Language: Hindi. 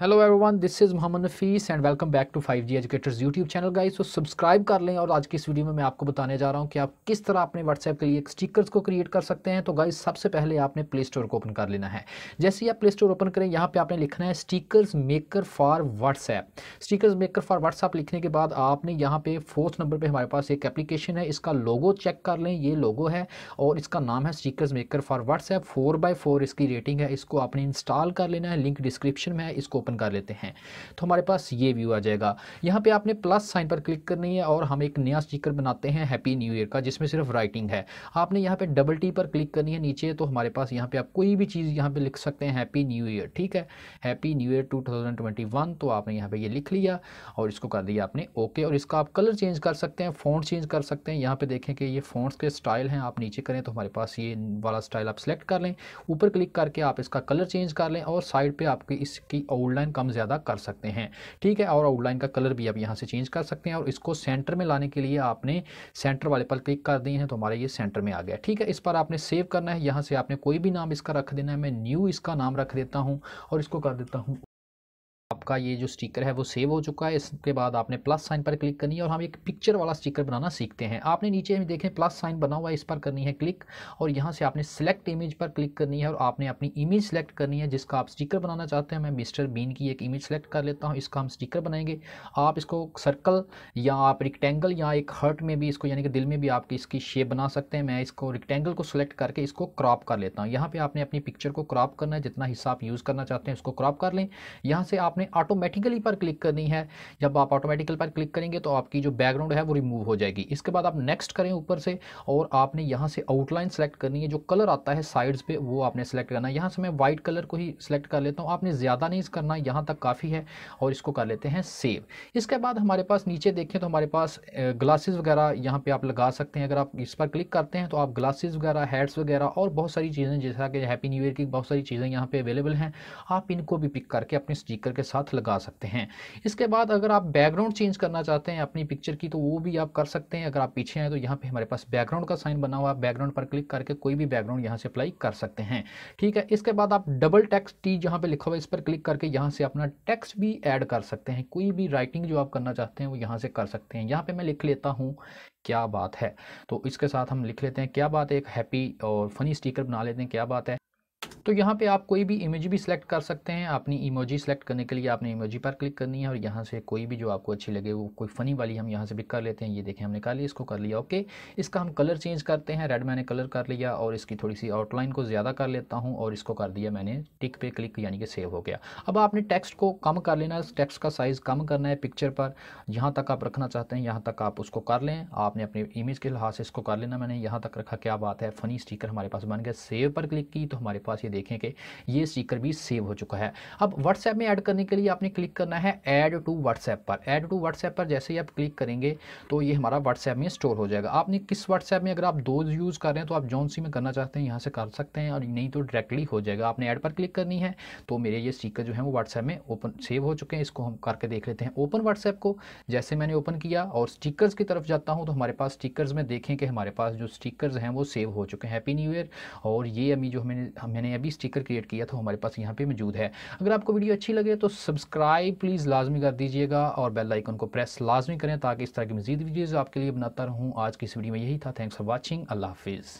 hello everyone this is Mohammad Nafees and welcome back to 5G educators YouTube channel guys so subscribe कर लें और आज की इस वीडियो में मैं आपको बताने जा रहा हूं कि आप किस तरह अपने व्हाट्सएप के लिए स्टिकर्स को क्रिएट कर सकते हैं तो गाइस सबसे पहले आपने प्ले स्टोर को ओपन कर लेना है जैसे ही आप प्ले स्टोर ओपन करें यहाँ पर आपने लिखना है stickers maker for WhatsApp stickers maker for WhatsApp लिखने के बाद आपने यहाँ पे फोर्थ नंबर पर हमारे पास एक एप्लीकेशन है इसका लोगो चेक कर लें ये लोगो है और इसका नाम है stickers maker for WhatsApp four by four इसकी रेटिंग है इसको आपने इंस्टॉल कर लेना है लिंक डिस्क्रिप्शन में है इसको ओपन कर लेते हैं तो हमारे पास ये व्यू आ जाएगा यहाँ पे आपने प्लस साइन पर क्लिक करनी है और हम एक नया स्टिकर बनाते हैं हैप्पी न्यू ईयर का जिसमें सिर्फ राइटिंग है आपने यहाँ पे डबल टी पर क्लिक करनी है नीचे तो हमारे पास यहाँ पे आप कोई भी चीज़ यहाँ पे लिख सकते हैं हैप्पी न्यू ईयर ठीक है हैप्पी न्यू ईयर टू तो आपने यहाँ पर ये यह लिख लिया और इसको कर दिया आपने ओके और इसका आप कलर चेंज कर सकते हैं फोन चेंज कर सकते हैं यहाँ पर देखें कि ये फोन के स्टाइल हैं आप नीचे करें तो हमारे पास ये वाला स्टाइल आप सेलेक्ट कर लें ऊपर क्लिक करके आप इसका कलर चेंज कर लें और साइड पर आपकी इसकी ओल्ड आउटलाइन कम ज़्यादा कर सकते हैं ठीक है और आउटलाइन का कलर भी आप यहाँ से चेंज कर सकते हैं और इसको सेंटर में लाने के लिए आपने सेंटर वाले पर क्लिक कर दिए हैं तो हमारा ये सेंटर में आ गया ठीक है इस पर आपने सेव करना है यहाँ से आपने कोई भी नाम इसका रख देना है मैं न्यू इसका नाम रख देता हूँ और इसको कर देता हूँ आपका ये जो स्टिकर है वो सेव हो चुका है इसके बाद आपने प्लस साइन पर क्लिक करनी है और हम एक पिक्चर वाला स्टिकर बनाना सीखते हैं आपने नीचे देखें प्लस साइन बना हुआ है इस पर करनी है क्लिक और यहाँ से आपने सेलेक्ट इमेज पर क्लिक करनी है और आपने अपनी इमेज सेलेक्ट करनी है जिसका आप स्टिकर बनाना चाहते हैं मैं मिस्टर बीन की एक इमेज सेलेक्ट कर लेता हूँ इसका हम स्टिकर बनाएंगे आप इसको सर्कल या आप रिक्टेंगल या एक हर्ट में भी इसको यानी कि दिल में भी आपकी इसकी शेप बना सकते हैं मैं इसको रिक्टेंगल को सिलेक्ट करके इसको क्रॉप कर लेता हूँ यहाँ पर आपने अपनी पिक्चर को क्रॉप करना है जितना हिस्सा आप यूज़ करना चाहते हैं उसको क्रॉप कर लें यहाँ से आपने ऑटोमेटिकली पर क्लिक करनी है जब आप ऑटोमेटिकल पर क्लिक करेंगे तो आपकी जो बैकग्राउंड है वो रिमूव हो जाएगी इसके बाद आप नेक्स्ट करें ऊपर से और आपने यहाँ से आउटलाइन सेलेक्ट करनी है जो कलर आता है साइड्स पे वो आपने सेलेक्ट करना है यहाँ से मैं वाइट कलर को ही सिलेक्ट कर लेता हूँ आपने ज़्यादा नहीं करना यहाँ तक काफ़ी है और इसको कर लेते हैं सेव इसके बाद हमारे पास नीचे देखें तो हमारे पास ग्लासेस वगैरह यहाँ पर आप लगा सकते हैं अगर आप इस पर क्लिक करते हैं तो आप ग्लासेस वगैरह हेड्स वगैरह और बहुत सारी चीज़ें जैसा कि हैप्पी न्यू ईयर की बहुत सारी चीज़ें यहाँ पर अवेलेबल हैं आप इनको भी पिक करके अपने स्टीकर के साथ साथ लगा सकते हैं इसके बाद अगर आप बैकग्राउंड चेंज करना चाहते हैं अपनी पिक्चर की तो वो भी आप कर सकते हैं अगर आप पीछे हैं तो यहाँ पे हमारे पास बैकग्राउंड का साइन बना हुआ बैकग्राउंड पर क्लिक करके कोई भी बैकग्राउंड यहाँ से अप्लाई कर सकते हैं ठीक है इसके बाद आप डबल टैक्स टी जहाँ पे लिखा हुआ इस पर क्लिक करके यहाँ से अपना टैक्स भी ऐड कर सकते हैं कोई भी राइटिंग जो आप करना चाहते हैं वो यहाँ से कर सकते हैं यहाँ पर मैं लिख लेता हूँ क्या बात है तो इसके साथ हम लिख लेते हैं क्या बात है एक हैप्पी और फनी स्टिकर बना लेते हैं क्या बात है तो यहाँ पे आप कोई भी इमेज भी सिलेक्ट कर सकते हैं अपनी इमोजी सेलेक्ट करने के लिए आपने इमोजी पर क्लिक करनी है और यहाँ से कोई भी जो आपको अच्छी लगे वो कोई फ़नी वाली हम यहाँ से पिक कर लेते हैं ये देखें हमने कर लिया इसको कर लिया ओके इसका हम कलर चेंज करते हैं रेड मैंने कलर कर लिया और इसकी थोड़ी सी आउटलाइन को ज़्यादा कर लेता हूँ और इसको कर दिया मैंने टिक पे क्लिक यानी कि सेव हो गया अब आपने टेक्स्ट को कम कर लेना है टेक्स्ट का साइज़ कम करना है पिक्चर पर जहाँ तक आप रखना चाहते हैं यहाँ तक आप उसको कर लें आपने अपने इमेज के लिहाज से इसको कर लेना मैंने यहाँ तक रखा क्या बात है फ़नी स्टीकर हमारे पास बन गया सेव पर क्लिक की तो हमारे पास ये देखें कि ये स्टीकर भी सेव हो चुका है अब व्हाट्सएप में ऐड करने के लिए आपने क्लिक करना है ऐड टू व्हाट्सएप पर ऐड टू व्हाट्सएप पर जैसे ही आप क्लिक करेंगे तो ये हमारा व्हाट्सएप में स्टोर हो जाएगा आपने किस व्हाट्सएप में अगर आप दो यूज़ कर रहे हैं तो आप जौन सी में करना चाहते हैं यहाँ से कर सकते हैं और नहीं तो डायरेक्टली हो जाएगा आपने ऐड पर क्लिक करनी है तो मेरे ये स्टीकर जो है वो व्हाट्सएप में ओपन सेव हो चुके हैं इसको हम करके देख लेते हैं ओपन व्हाट्सएप को जैसे मैंने ओपन किया और स्टिकर्स की तरफ जाता हूँ तो हमारे पास स्टिकर्स में देखें कि हमारे पास जो स्टिकर्स हैं वो सेव हो चुके हैं हैप्पी न्यू ईयर और ये अभी जो हमें मैंने अभी भी स्टिकर क्रिएट किया था तो हमारे पास यहाँ पे मौजूद है अगर आपको वीडियो अच्छी लगे तो सब्सक्राइब प्लीज़ लाजमी कर दीजिएगा और बेल आइकन को प्रेस लाजमी करें ताकि इस तरह की मजीद वीडियोज़ आपके लिए बनाता रहूँ आज की इस वीडियो में यही था थैंक्स फॉर वॉचिंग अल्लाह हाफिज़